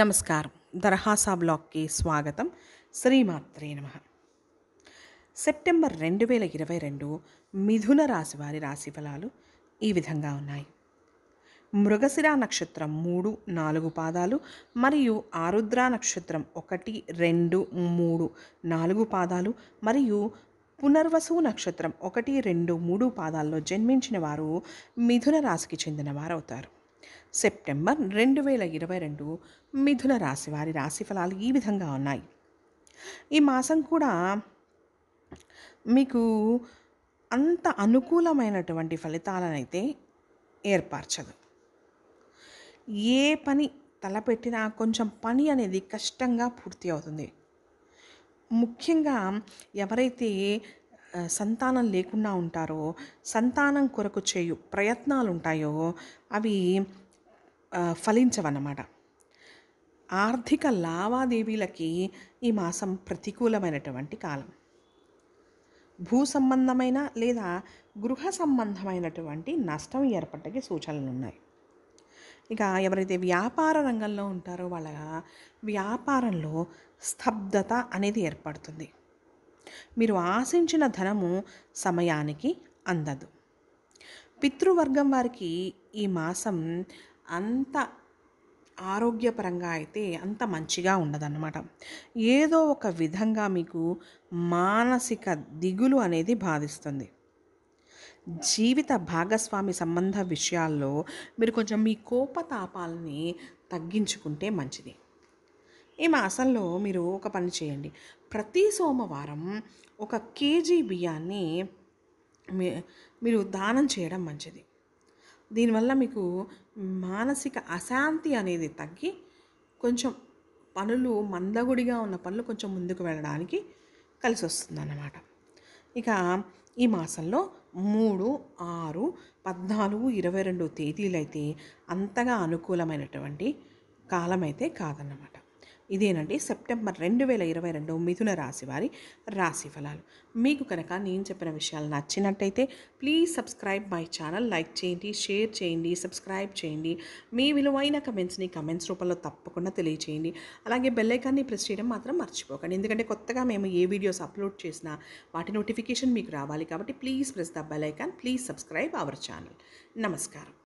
నమస్కారం దర్హాసా బ్లాగ్కి స్వాగతం శ్రీమాత్రే నమ సెప్టెంబర్ రెండు వేల ఇరవై రెండు మిథున రాశి వారి రాశి ఫలాలు ఈ విధంగా ఉన్నాయి మృగశిర నక్షత్రం మూడు నాలుగు పాదాలు మరియు ఆరుద్ర నక్షత్రం ఒకటి రెండు మూడు నాలుగు పాదాలు మరియు పునర్వసు నక్షత్రం ఒకటి రెండు మూడు పాదాల్లో జన్మించిన వారు మిథున రాశికి చెందిన వారవుతారు సెప్టెంబర్ రెండు వేల ఇరవై రెండు మిథున రాశి వారి రాశి ఫలాలు ఈ విధంగా ఉన్నాయి ఈ మాసం కూడా మీకు అంత అనుకూలమైనటువంటి ఫలితాలనైతే ఏర్పరచదు ఏ పని తలపెట్టినా కొంచెం పని అనేది కష్టంగా పూర్తి అవుతుంది ముఖ్యంగా ఎవరైతే సంతానం లేకుండా ఉంటారో సంతానం కొరకు చేయు ప్రయత్నాలు ఉంటాయో అవి ఫలించవన్నమాట ఆర్థిక లావాదేవీలకి ఈ మాసం ప్రతికూలమైనటువంటి కాలం భూ సంబంధమైన లేదా గృహ సంబంధమైనటువంటి నష్టం ఏర్పడ్డకి సూచనలు ఉన్నాయి ఇక ఎవరైతే వ్యాపార రంగంలో ఉంటారో వాళ్ళ వ్యాపారంలో స్తబ్దత అనేది ఏర్పడుతుంది మీరు ఆశించిన ధనము సమయానికి అందదు పితృవర్గం వారికి ఈ మాసం అంత ఆరోగ్యపరంగా అయితే అంత మంచిగా ఉండదన్నమాట ఏదో ఒక విధంగా మీకు మానసిక దిగులు అనేది బాధిస్తుంది జీవిత భాగస్వామి సంబంధ విషయాల్లో మీరు కొంచెం మీ కోపతాపాలని తగ్గించుకుంటే మంచిది ఈ మాసంలో మీరు ఒక పని చేయండి ప్రతి సోమవారం ఒక కేజీ బియ్యాన్ని మీరు దానం చేయడం మంచిది దీనివల్ల మీకు మానసిక అశాంతి అనేది తగ్గి కొంచెం పనులు మందగుడిగా ఉన్న పనులు కొంచెం ముందుకు వెళ్ళడానికి కలిసి అన్నమాట ఇక ఈ మాసంలో మూడు ఆరు పద్నాలుగు ఇరవై రెండు తేదీలైతే అంతగా అనుకూలమైనటువంటి కాలం అయితే కాదన్నమాట ఇదేనండి సెప్టెంబర్ రెండు వేల ఇరవై రెండు మిథున రాశి వారి రాశి ఫలాలు మీకు కనుక నేను చెప్పిన విషయాలు నచ్చినట్టయితే please subscribe my channel like చేయండి షేర్ చేయండి సబ్స్క్రైబ్ చేయండి మీ విలువైన కమెంట్స్ని కమెంట్స్ రూపంలో తప్పకుండా తెలియచేయండి అలాగే బెల్లైకాన్ని ప్రెస్ చేయడం మాత్రం మర్చిపోకండి ఎందుకంటే కొత్తగా మేము ఏ వీడియోస్ అప్లోడ్ చేసినా వాటి నోటిఫికేషన్ మీకు రావాలి కాబట్టి please press the bell icon please subscribe our channel నమస్కారం